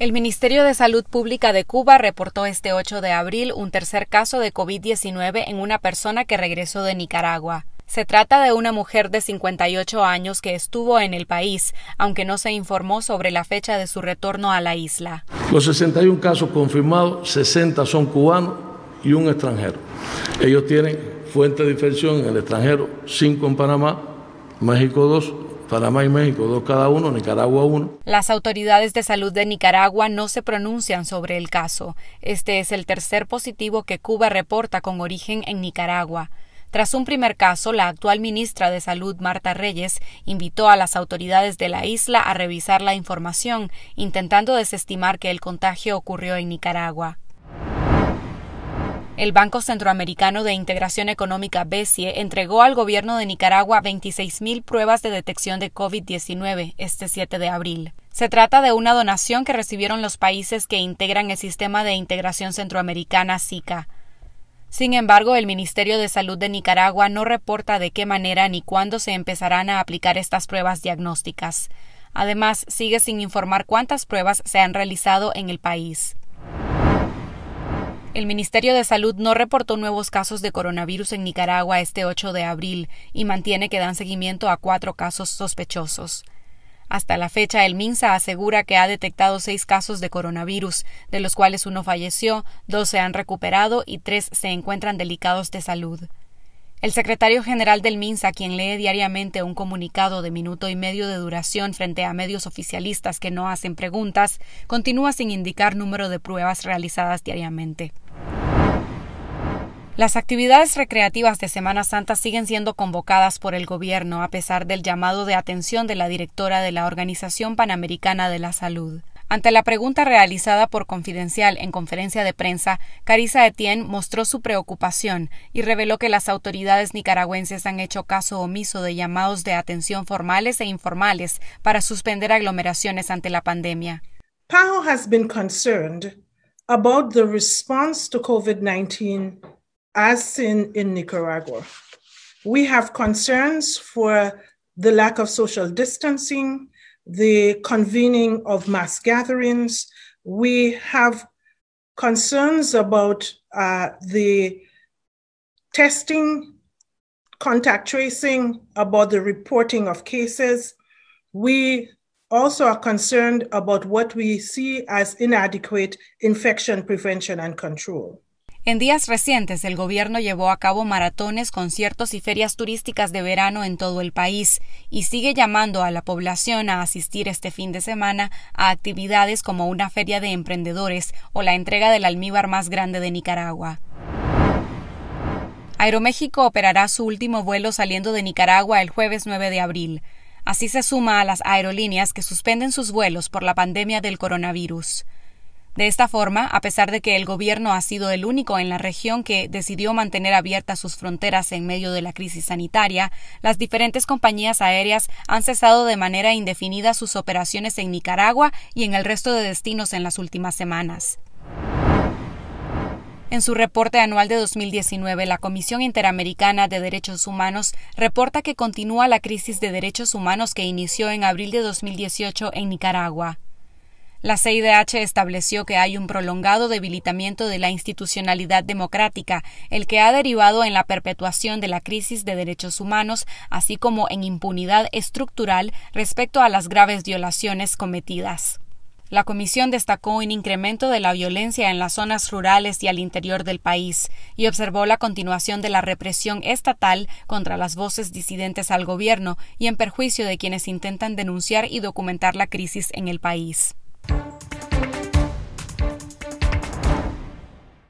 El Ministerio de Salud Pública de Cuba reportó este 8 de abril un tercer caso de COVID-19 en una persona que regresó de Nicaragua. Se trata de una mujer de 58 años que estuvo en el país, aunque no se informó sobre la fecha de su retorno a la isla. Los 61 casos confirmados, 60 son cubanos y un extranjero. Ellos tienen fuente de infección en el extranjero, 5 en Panamá, México 2, Panamá y México, dos cada uno, Nicaragua uno. Las autoridades de salud de Nicaragua no se pronuncian sobre el caso. Este es el tercer positivo que Cuba reporta con origen en Nicaragua. Tras un primer caso, la actual ministra de Salud, Marta Reyes, invitó a las autoridades de la isla a revisar la información, intentando desestimar que el contagio ocurrió en Nicaragua. El Banco Centroamericano de Integración Económica BESIE entregó al gobierno de Nicaragua 26.000 pruebas de detección de COVID-19 este 7 de abril. Se trata de una donación que recibieron los países que integran el Sistema de Integración Centroamericana SICA. Sin embargo, el Ministerio de Salud de Nicaragua no reporta de qué manera ni cuándo se empezarán a aplicar estas pruebas diagnósticas. Además, sigue sin informar cuántas pruebas se han realizado en el país. El Ministerio de Salud no reportó nuevos casos de coronavirus en Nicaragua este 8 de abril y mantiene que dan seguimiento a cuatro casos sospechosos. Hasta la fecha, el MINSA asegura que ha detectado seis casos de coronavirus, de los cuales uno falleció, dos se han recuperado y tres se encuentran delicados de salud. El secretario general del MINSA, quien lee diariamente un comunicado de minuto y medio de duración frente a medios oficialistas que no hacen preguntas, continúa sin indicar número de pruebas realizadas diariamente. Las actividades recreativas de Semana Santa siguen siendo convocadas por el gobierno a pesar del llamado de atención de la directora de la Organización Panamericana de la Salud. Ante la pregunta realizada por Confidencial en conferencia de prensa, Carissa Etienne mostró su preocupación y reveló que las autoridades nicaragüenses han hecho caso omiso de llamados de atención formales e informales para suspender aglomeraciones ante la pandemia. PAHO has been concerned about the response to COVID-19 as Nicaragua. We have concerns for the lack of social distancing, the convening of mass gatherings. We have concerns about uh, the testing, contact tracing, about the reporting of cases. We also are concerned about what we see as inadequate infection prevention and control. En días recientes, el gobierno llevó a cabo maratones, conciertos y ferias turísticas de verano en todo el país y sigue llamando a la población a asistir este fin de semana a actividades como una feria de emprendedores o la entrega del almíbar más grande de Nicaragua. Aeroméxico operará su último vuelo saliendo de Nicaragua el jueves 9 de abril. Así se suma a las aerolíneas que suspenden sus vuelos por la pandemia del coronavirus. De esta forma, a pesar de que el gobierno ha sido el único en la región que decidió mantener abiertas sus fronteras en medio de la crisis sanitaria, las diferentes compañías aéreas han cesado de manera indefinida sus operaciones en Nicaragua y en el resto de destinos en las últimas semanas. En su reporte anual de 2019, la Comisión Interamericana de Derechos Humanos reporta que continúa la crisis de derechos humanos que inició en abril de 2018 en Nicaragua. La CIDH estableció que hay un prolongado debilitamiento de la institucionalidad democrática, el que ha derivado en la perpetuación de la crisis de derechos humanos, así como en impunidad estructural respecto a las graves violaciones cometidas. La comisión destacó un incremento de la violencia en las zonas rurales y al interior del país y observó la continuación de la represión estatal contra las voces disidentes al gobierno y en perjuicio de quienes intentan denunciar y documentar la crisis en el país. Thank you